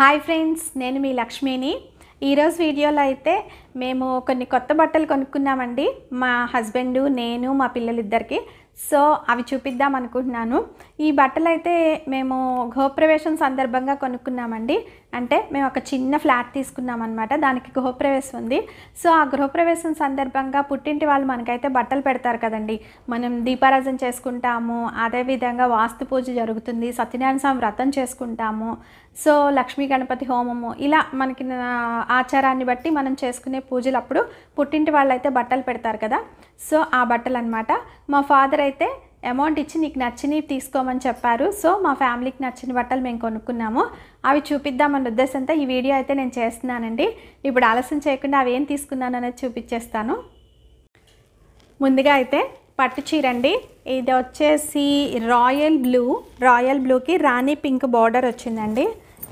hi friends నేను మీ లక్ష్మిని ఈరోజు వీడియోలో అయితే మేము కొన్ని కొత్త బట్టలు కొనుక్కున్నామండి మా హస్బెండు నేను మా పిల్లలిద్దరికి సో అవి చూపిద్దాం అనుకుంటున్నాను ఈ బట్టలు అయితే మేము గృహప్రవేశం సందర్భంగా కొనుక్కున్నామండి అంటే మేము ఒక చిన్న ఫ్లాట్ తీసుకున్నాం అనమాట దానికి గృహప్రవేశం ఉంది సో ఆ గృహప్రవేశం సందర్భంగా పుట్టింటి వాళ్ళు మనకైతే బట్టలు పెడతారు కదండి మనం దీపారాజన చేసుకుంటాము అదేవిధంగా వాస్తు పూజ జరుగుతుంది సత్యనారాయణ స్వామి వ్రతం చేసుకుంటాము సో లక్ష్మీ గణపతి హోమము ఇలా మనకి ఆచారాన్ని బట్టి మనం చేసుకునే పూజలు అప్పుడు పుట్టింటి వాళ్ళు అయితే బట్టలు పెడతారు కదా సో ఆ బట్టలు అనమాట మా ఫాదర్ అయితే అమౌంట్ ఇచ్చి నీకు నచ్చినవి తీసుకోమని చెప్పారు సో మా ఫ్యామిలీకి నచ్చిన బట్టలు మేము కొనుక్కున్నాము అవి చూపిద్దామన్న ఉద్దేశంతో ఈ వీడియో అయితే నేను చేస్తున్నానండి ఇప్పుడు ఆలస్యం చేయకుండా అవి ఏం తీసుకున్నాను అనేది చూపించేస్తాను ముందుగా అయితే పట్టు అండి ఇది వచ్చేసి రాయల్ బ్లూ రాయల్ బ్లూకి రాణి పింక్ బార్డర్ వచ్చిందండి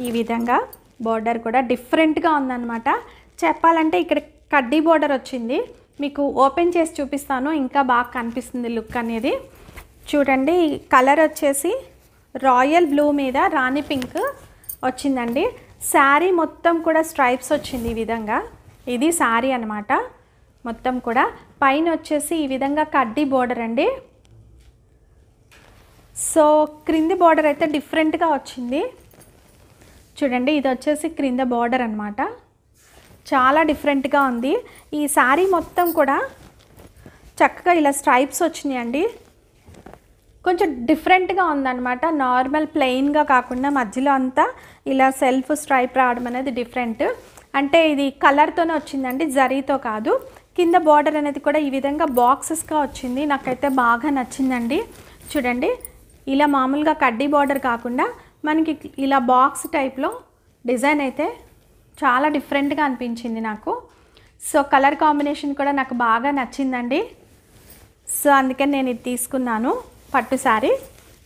ఈ విధంగా బార్డర్ కూడా డిఫరెంట్గా ఉందన్నమాట చెప్పాలంటే ఇక్కడ కడ్డీ బార్డర్ వచ్చింది మీకు ఓపెన్ చేసి చూపిస్తాను ఇంకా బాగా కనిపిస్తుంది లుక్ అనేది చూడండి కలర్ వచ్చేసి రాయల్ బ్లూ మీద రాణి పింక్ వచ్చిందండి శారీ మొత్తం కూడా స్ట్రైప్స్ వచ్చింది ఈ విధంగా ఇది శారీ అనమాట మొత్తం కూడా పైన వచ్చేసి ఈ విధంగా కడ్డీ బోర్డర్ అండి సో క్రింది బోర్డర్ అయితే డిఫరెంట్గా వచ్చింది చూడండి ఇది వచ్చేసి క్రింద బోర్డర్ అనమాట చాలా డిఫరెంట్గా ఉంది ఈ శారీ మొత్తం కూడా చక్కగా ఇలా స్ట్రైప్స్ అండి కొంచెం డిఫరెంట్గా ఉందన్నమాట నార్మల్ ప్లెయిన్గా కాకుండా మధ్యలో అంతా ఇలా సెల్ఫ్ స్ట్రైప్ రావడం అనేది డిఫరెంట్ అంటే ఇది కలర్తోనే వచ్చిందండి జరీతో కాదు కింద బార్డర్ అనేది కూడా ఈ విధంగా బాక్సెస్గా వచ్చింది నాకైతే బాగా నచ్చిందండి చూడండి ఇలా మామూలుగా కడ్డీ బార్డర్ కాకుండా మనకి ఇలా బాక్స్ టైప్లో డిజైన్ అయితే చాలా డిఫరెంట్గా అనిపించింది నాకు సో కలర్ కాంబినేషన్ కూడా నాకు బాగా నచ్చిందండి సో అందుకని నేను ఇది తీసుకున్నాను పట్టు శారీ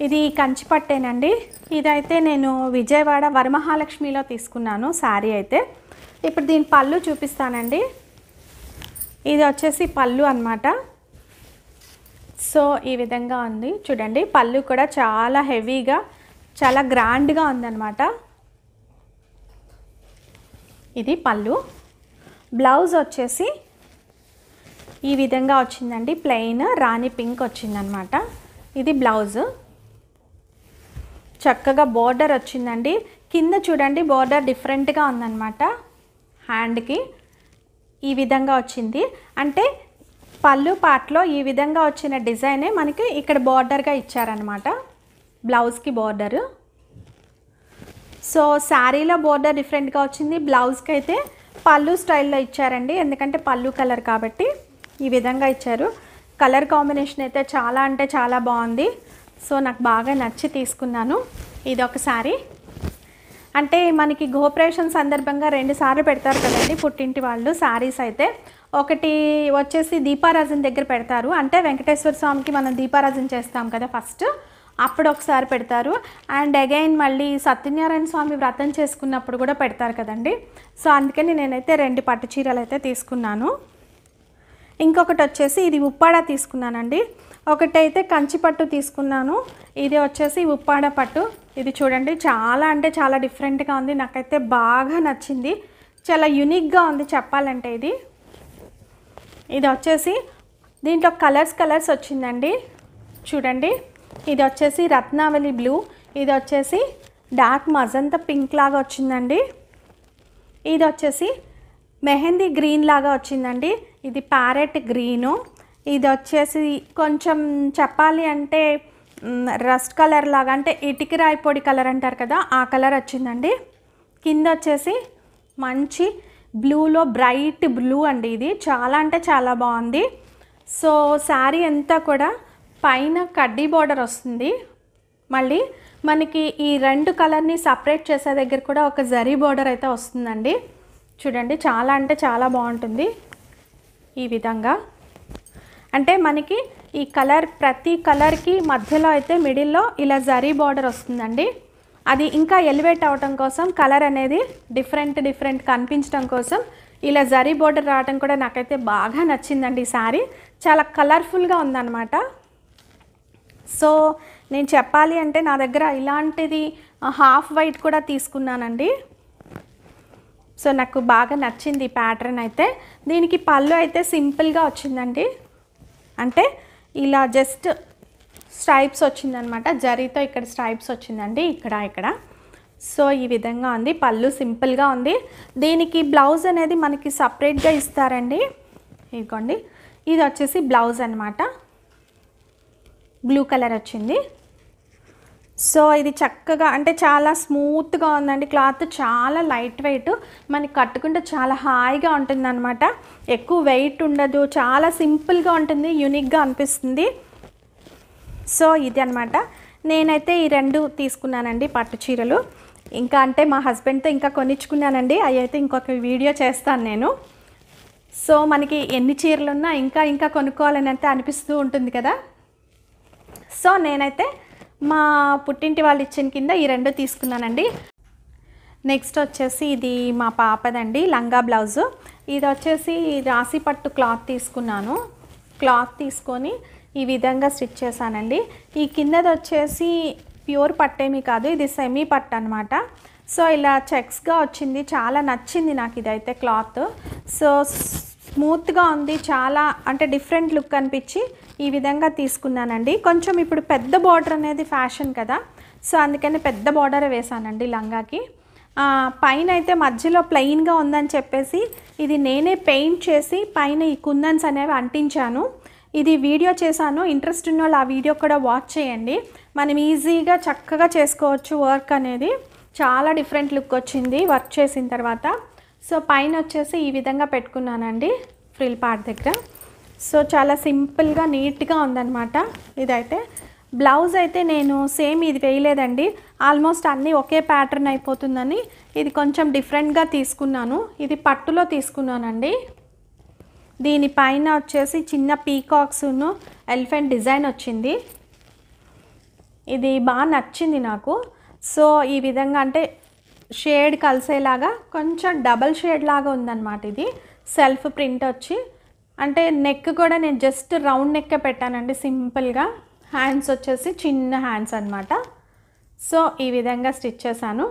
ఇది కంచి పట్టేనండి ఇదైతే నేను విజయవాడ వరమహాలక్ష్మిలో తీసుకున్నాను శారీ అయితే ఇప్పుడు దీని పళ్ళు చూపిస్తానండి ఇది వచ్చేసి పళ్ళు అనమాట సో ఈ విధంగా ఉంది చూడండి పళ్ళు కూడా చాలా హెవీగా చాలా గ్రాండ్గా ఉందన్నమాట ఇది పళ్ళు బ్లౌజ్ వచ్చేసి ఈ విధంగా వచ్చిందండి ప్లెయిన్ రాణి పింక్ వచ్చిందనమాట ఇది బ్లౌజ్ చక్కగా బార్డర్ వచ్చిందండి కింద చూడండి బార్డర్ డిఫరెంట్గా ఉందన్నమాట హ్యాండ్కి ఈ విధంగా వచ్చింది అంటే పళ్ళు పాట్లో ఈ విధంగా వచ్చిన డిజైనే మనకి ఇక్కడ బార్డర్గా ఇచ్చారనమాట బ్లౌజ్కి బార్డర్ సో శారీలో బార్డర్ డిఫరెంట్గా వచ్చింది బ్లౌజ్కి అయితే పళ్ళు స్టైల్లో ఇచ్చారండి ఎందుకంటే పళ్ళు కలర్ కాబట్టి ఈ విధంగా ఇచ్చారు కలర్ కాంబినేషన్ అయితే చాలా అంటే చాలా బాగుంది సో నాకు బాగా నచ్చి తీసుకున్నాను ఇది ఒకసారి అంటే మనకి గోపరేషన్ సందర్భంగా రెండు సార్లు పెడతారు కదండి పుట్టింటి వాళ్ళు శారీస్ అయితే ఒకటి వచ్చేసి దీపారాజన్ దగ్గర పెడతారు అంటే వెంకటేశ్వర స్వామికి మనం దీపారాజన్ చేస్తాం కదా ఫస్ట్ అప్పుడు ఒకసారి పెడతారు అండ్ అగైన్ మళ్ళీ సత్యనారాయణ స్వామి వ్రతం చేసుకున్నప్పుడు కూడా పెడతారు కదండి సో అందుకని నేనైతే రెండు పట్టు చీరలు అయితే తీసుకున్నాను ఇంకొకటి వచ్చేసి ఇది ఉప్పాడ తీసుకున్నానండి ఒకటైతే కంచి పట్టు తీసుకున్నాను ఇది వచ్చేసి ఉప్పాడ పట్టు ఇది చూడండి చాలా అంటే చాలా డిఫరెంట్గా ఉంది నాకైతే బాగా నచ్చింది చాలా యునిక్గా ఉంది చెప్పాలంటే ఇది ఇది వచ్చేసి దీంట్లో కలర్స్ కలర్స్ వచ్చిందండి చూడండి ఇది వచ్చేసి రత్నావళి బ్లూ ఇది వచ్చేసి డార్క్ మజంతా పింక్ లాగా వచ్చిందండి ఇది వచ్చేసి మెహందీ గ్రీన్ లాగా వచ్చిందండి ఇది ప్యారెట్ గ్రీను ఇది వచ్చేసి కొంచెం చెప్పాలి అంటే రస్ట్ కలర్ లాగా అంటే ఇటికి రాయి పొడి కలర్ అంటారు కదా ఆ కలర్ వచ్చిందండి కింద వచ్చేసి మంచి బ్లూలో బ్రైట్ బ్లూ అండి ఇది చాలా అంటే చాలా బాగుంది సో శారీ అంతా కూడా పైన కడ్డీ బార్డర్ వస్తుంది మళ్ళీ మనకి ఈ రెండు కలర్ని సపరేట్ చేసే దగ్గర కూడా ఒక జరీ బార్డర్ అయితే వస్తుందండి చూడండి చాలా అంటే చాలా బాగుంటుంది ఈ విధంగా అంటే మనకి ఈ కలర్ ప్రతి కలర్కి మధ్యలో అయితే మిడిల్లో ఇలా జరీ బార్డర్ వస్తుందండి అది ఇంకా ఎలివేట్ అవటం కోసం కలర్ అనేది డిఫరెంట్ డిఫరెంట్ కనిపించడం కోసం ఇలా జరీ బోర్డర్ రావడం కూడా నాకైతే బాగా నచ్చిందండి ఈ సారీ చాలా కలర్ఫుల్గా ఉందన్నమాట సో నేను చెప్పాలి అంటే నా దగ్గర ఇలాంటిది హాఫ్ వైట్ కూడా తీసుకున్నానండి సో నాకు బాగా నచ్చింది ఈ ప్యాటర్న్ అయితే దీనికి పళ్ళు అయితే సింపుల్గా వచ్చిందండి అంటే ఇలా జస్ట్ స్ట్రైప్స్ వచ్చిందనమాట జరీతో ఇక్కడ స్ట్రైప్స్ వచ్చిందండి ఇక్కడ ఇక్కడ సో ఈ విధంగా ఉంది పళ్ళు సింపుల్గా ఉంది దీనికి బ్లౌజ్ అనేది మనకి సపరేట్గా ఇస్తారండి ఇదిగోండి ఇది వచ్చేసి బ్లౌజ్ అనమాట బ్లూ కలర్ వచ్చింది సో ఇది చక్కగా అంటే చాలా స్మూత్గా ఉందండి క్లాత్ చాలా లైట్ వెయిట్ మనకి కట్టుకుంటే చాలా హాయిగా అనమాట ఎక్కువ వెయిట్ ఉండదు చాలా సింపుల్గా ఉంటుంది యూనిక్గా అనిపిస్తుంది సో ఇది అనమాట నేనైతే ఈ రెండు తీసుకున్నానండి పట్టు చీరలు ఇంకా అంటే మా హస్బెండ్తో ఇంకా కొనిచ్చుకున్నానండి అవి అయితే ఇంకొక వీడియో చేస్తాను నేను సో మనకి ఎన్ని చీరలు ఉన్నా ఇంకా ఇంకా కొనుక్కోవాలని అయితే అనిపిస్తూ ఉంటుంది కదా సో నేనైతే మా పుట్టింటి వాళ్ళు ఇచ్చిన కింద ఈ రెండు తీసుకున్నానండి నెక్స్ట్ వచ్చేసి ఇది మా పాపదండి లంగా బ్లౌజు ఇది వచ్చేసి రాసి పట్టు క్లాత్ తీసుకున్నాను క్లాత్ తీసుకొని ఈ విధంగా స్టిచ్ చేశానండి ఈ కిందది వచ్చేసి ప్యూర్ పట్టేమి కాదు ఇది సెమీ పట్టు అనమాట సో ఇలా చెక్స్గా వచ్చింది చాలా నచ్చింది నాకు ఇదైతే క్లాత్ సో స్మూత్గా ఉంది చాలా అంటే డిఫరెంట్ లుక్ అనిపించి ఈ విధంగా తీసుకున్నానండి కొంచెం ఇప్పుడు పెద్ద బార్డర్ అనేది ఫ్యాషన్ కదా సో అందుకని పెద్ద బార్డర్ వేసానండి లంగాకి పైన అయితే మధ్యలో ప్లెయిన్గా ఉందని చెప్పేసి ఇది నేనే పెయింట్ చేసి పైన ఈ కుందన్స్ అనేవి అంటించాను ఇది వీడియో చేశాను ఇంట్రెస్ట్ ఉన్న వాళ్ళు ఆ వీడియో కూడా వాచ్ చేయండి మనం ఈజీగా చక్కగా చేసుకోవచ్చు వర్క్ అనేది చాలా డిఫరెంట్ లుక్ వచ్చింది వర్క్ చేసిన తర్వాత సో పైన వచ్చేసి ఈ విధంగా పెట్టుకున్నానండి ఫ్రిల్ పార్ట్ దగ్గర సో చాలా సింపుల్గా నీట్గా ఉందన్నమాట ఇదైతే బ్లౌజ్ అయితే నేను సేమ్ ఇది వేయలేదండి ఆల్మోస్ట్ అన్నీ ఒకే ప్యాటర్న్ అయిపోతుందని ఇది కొంచెం డిఫరెంట్గా తీసుకున్నాను ఇది పట్టులో తీసుకున్నానండి దీనిపైన వచ్చేసి చిన్న పీకాక్స్ను ఎలిఫెంట్ డిజైన్ వచ్చింది ఇది బాగా నచ్చింది నాకు సో ఈ విధంగా అంటే షేడ్ కలిసేలాగా కొంచెం డబల్ షేడ్ లాగా ఉందన్నమాట ఇది సెల్ఫ్ ప్రింట్ వచ్చి అంటే నెక్ కూడా నేను జస్ట్ రౌండ్ నెక్కే పెట్టానండి సింపుల్గా హ్యాండ్స్ వచ్చేసి చిన్న హ్యాండ్స్ అనమాట సో ఈ విధంగా స్టిచ్ చేశాను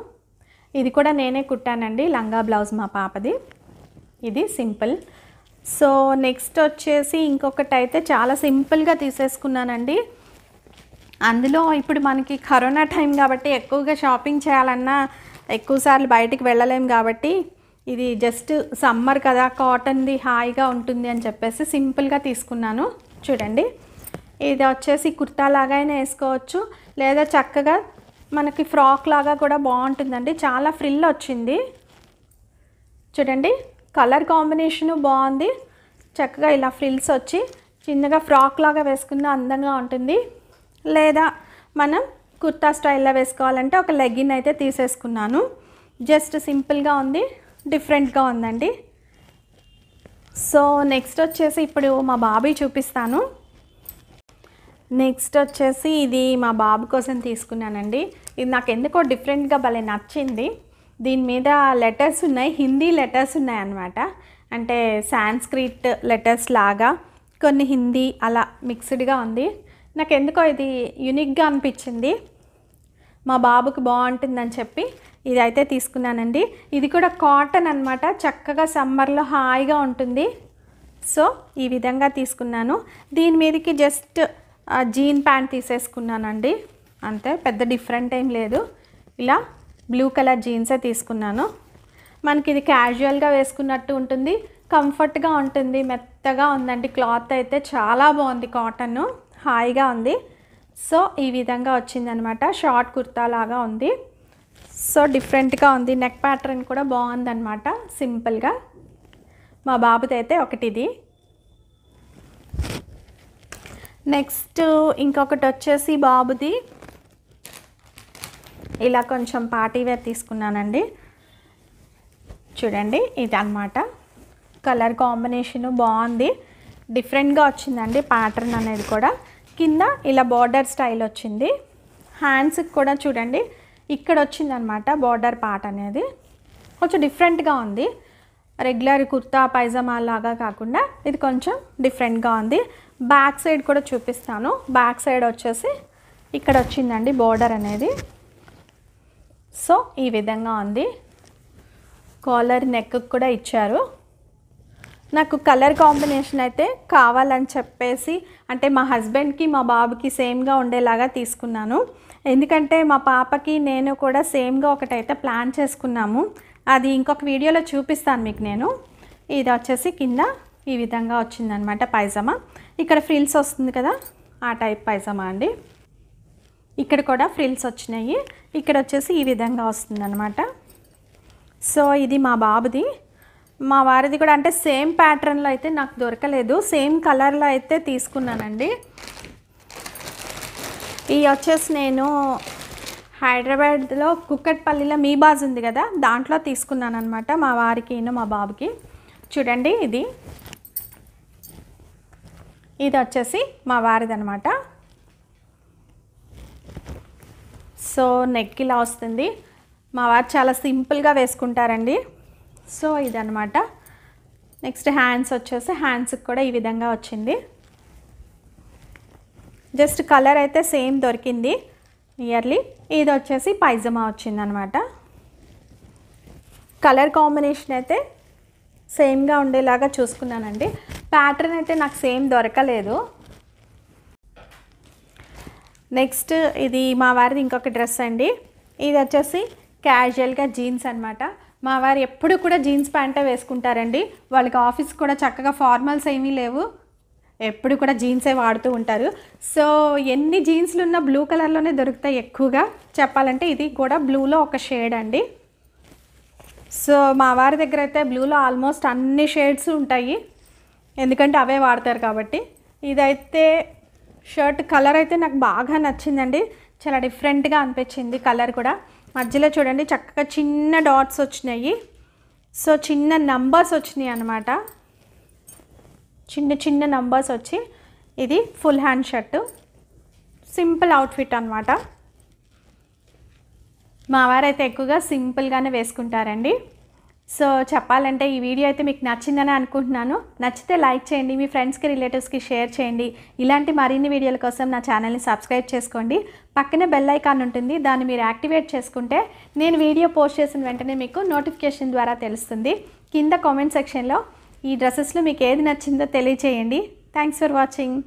ఇది కూడా నేనే కుట్టానండి లంగా బ్లౌజ్ మా పాపది ఇది సింపుల్ సో నెక్స్ట్ వచ్చేసి ఇంకొకటి అయితే చాలా సింపుల్గా తీసేసుకున్నానండి అందులో ఇప్పుడు మనకి కరోనా టైం కాబట్టి ఎక్కువగా షాపింగ్ చేయాలన్నా ఎక్కువసార్లు బయటికి వెళ్ళలేము కాబట్టి ఇది జస్ట్ సమ్మర్ కదా కాటన్ది హాయిగా ఉంటుంది అని చెప్పేసి సింపుల్గా తీసుకున్నాను చూడండి ఇది వచ్చేసి కుర్తా లాగా వేసుకోవచ్చు లేదా చక్కగా మనకి ఫ్రాక్ లాగా కూడా బాగుంటుందండి చాలా ఫ్రిల్ వచ్చింది చూడండి కలర్ కాంబినేషను బాగుంది చక్కగా ఇలా ఫ్రిల్స్ వచ్చి చిన్నగా ఫ్రాక్ లాగా వేసుకున్న అందంగా ఉంటుంది లేదా మనం కుర్తా స్టైల్లో వేసుకోవాలంటే ఒక లెగ్గిన్ అయితే తీసేసుకున్నాను జస్ట్ సింపుల్గా ఉంది డిఫరెంట్గా ఉందండి సో నెక్స్ట్ వచ్చేసి ఇప్పుడు మా బాబీ చూపిస్తాను నెక్స్ట్ వచ్చేసి ఇది మా బాబు కోసం తీసుకున్నానండి ఇది నాకు ఎందుకో డిఫరెంట్గా భలే నచ్చింది దీని మీద లెటర్స్ ఉన్నాయి హిందీ లెటర్స్ ఉన్నాయి అన్నమాట అంటే సాంస్క్రిట్ లెటర్స్ లాగా కొన్ని హిందీ అలా మిక్స్డ్గా ఉంది నాకు ఎందుకో ఇది యునిక్గా అనిపించింది మా బాబుకి బాగుంటుందని చెప్పి ఇదైతే తీసుకున్నానండి ఇది కూడా కాటన్ అనమాట చక్కగా సమ్మర్లో హాయిగా ఉంటుంది సో ఈ విధంగా తీసుకున్నాను దీని మీదకి జస్ట్ జీన్ ప్యాంట్ తీసేసుకున్నానండి అంతే పెద్ద డిఫరెంట్ ఏం లేదు ఇలా బ్లూ కలర్ జీన్సే తీసుకున్నాను మనకి ఇది క్యాజువల్గా వేసుకున్నట్టు ఉంటుంది కంఫర్ట్గా ఉంటుంది మెత్తగా ఉందండి క్లాత్ అయితే చాలా బాగుంది కాటన్ హాయిగా ఉంది సో ఈ విధంగా వచ్చిందనమాట షార్ట్ కుర్తా లాగా ఉంది సో డిఫరెంట్గా ఉంది నెక్ ప్యాటర్న్ కూడా బాగుందన్నమాట సింపుల్గా మా బాబుది అయితే ఒకటిది నెక్స్ట్ ఇంకొకటి వచ్చేసి బాబుది ఇలా కొంచెం పార్టీ వేర్ తీసుకున్నానండి చూడండి ఇది అనమాట కలర్ కాంబినేషను బాగుంది డిఫరెంట్గా వచ్చిందండి ప్యాటర్న్ అనేది కూడా కింద ఇలా బార్డర్ స్టైల్ వచ్చింది హ్యాండ్స్కి కూడా చూడండి ఇక్కడ వచ్చిందనమాట బార్డర్ పార్ట్ అనేది కొంచెం డిఫరెంట్గా ఉంది రెగ్యులర్ కుర్తా పైజమా లాగా కాకుండా ఇది కొంచెం డిఫరెంట్గా ఉంది బ్యాక్ సైడ్ కూడా చూపిస్తాను బ్యాక్ సైడ్ వచ్చేసి ఇక్కడ వచ్చిందండి బోర్డర్ అనేది సో ఈ విధంగా ఉంది కాలర్ నెక్ కూడా ఇచ్చారు నాకు కలర్ కాంబినేషన్ అయితే కావాలని చెప్పేసి అంటే మా హస్బెండ్కి మా బాబుకి సేమ్గా ఉండేలాగా తీసుకున్నాను ఎందుకంటే మా పాపకి నేను కూడా సేమ్గా ఒకటైతే ప్లాన్ చేసుకున్నాము అది ఇంకొక వీడియోలో చూపిస్తాను మీకు నేను ఇది వచ్చేసి కింద ఈ విధంగా వచ్చిందనమాట పైజమా ఇక్కడ ఫ్రిల్స్ వస్తుంది కదా ఆ టైప్ పైజమా అండి ఇక్కడ కూడా ఫ్రిల్స్ వచ్చినాయి ఇక్కడ వచ్చేసి ఈ విధంగా వస్తుందన్నమాట సో ఇది మా బాబుది మా వారిది కూడా అంటే సేమ్ ప్యాటర్న్లో అయితే నాకు దొరకలేదు సేమ్ కలర్లో అయితే తీసుకున్నానండి ఈ వచ్చేసి నేను హైదరాబాద్లో కుక్కట్పల్లిలో మీ బాజ్ ఉంది కదా దాంట్లో తీసుకున్నాను అనమాట మా వారికి మా బాబుకి చూడండి ఇది ఇది వచ్చేసి మా వారిదనమాట సో నెక్ ఇలా వస్తుంది మా వారు చాలా సింపుల్గా వేసుకుంటారండి సో ఇదనమాట నెక్స్ట్ హ్యాండ్స్ వచ్చేసి హ్యాండ్స్కి కూడా ఈ విధంగా వచ్చింది జస్ట్ కలర్ అయితే సేమ్ దొరికింది నియర్లీ ఇది వచ్చేసి పైజమా వచ్చిందనమాట కలర్ కాంబినేషన్ అయితే సేమ్గా ఉండేలాగా చూసుకున్నానండి ప్యాటర్న్ అయితే నాకు సేమ్ దొరకలేదు నెక్స్ట్ ఇది మా వారిది ఇంకొక డ్రెస్ అండి ఇది వచ్చేసి క్యాజువల్గా జీన్స్ అనమాట మా వారు ఎప్పుడు కూడా జీన్స్ ప్యాంటే వేసుకుంటారండి వాళ్ళకి ఆఫీస్ కూడా చక్కగా ఫార్మల్స్ ఏమీ లేవు ఎప్పుడు కూడా జీన్సే వాడుతూ ఉంటారు సో ఎన్ని జీన్స్లు ఉన్న బ్లూ కలర్లోనే దొరుకుతాయి ఎక్కువగా చెప్పాలంటే ఇది కూడా బ్లూలో ఒక షేడ్ అండి సో మా వారి దగ్గర అయితే బ్లూలో ఆల్మోస్ట్ అన్ని షేడ్స్ ఉంటాయి ఎందుకంటే అవే వాడతారు కాబట్టి ఇదైతే షర్ట్ కలర్ అయితే నాకు బాగా నచ్చిందండి చాలా డిఫరెంట్గా అనిపించింది కలర్ కూడా మధ్యలో చూడండి చక్కగా చిన్న డాట్స్ వచ్చినాయి సో చిన్న నంబర్స్ వచ్చినాయి అనమాట చిన్న చిన్న నంబర్స్ వచ్చి ఇది full hand shirt simple outfit అనమాట మా అయితే ఎక్కువగా సింపుల్గానే వేసుకుంటారండి సో చెప్పాలంటే ఈ వీడియో అయితే మీకు నచ్చిందని అనుకుంటున్నాను నచ్చితే లైక్ చేయండి మీ ఫ్రెండ్స్కి రిలేటివ్స్కి షేర్ చేయండి ఇలాంటి మరిన్ని వీడియోల కోసం నా ఛానల్ని సబ్స్క్రైబ్ చేసుకోండి పక్కనే బెల్ ఐకాన్ ఉంటుంది దాన్ని మీరు యాక్టివేట్ చేసుకుంటే నేను వీడియో పోస్ట్ చేసిన వెంటనే మీకు నోటిఫికేషన్ ద్వారా తెలుస్తుంది కింద కామెంట్ సెక్షన్లో ఈ డ్రెస్సెస్లో మీకు ఏది నచ్చిందో తెలియచేయండి థ్యాంక్స్ ఫర్ వాచింగ్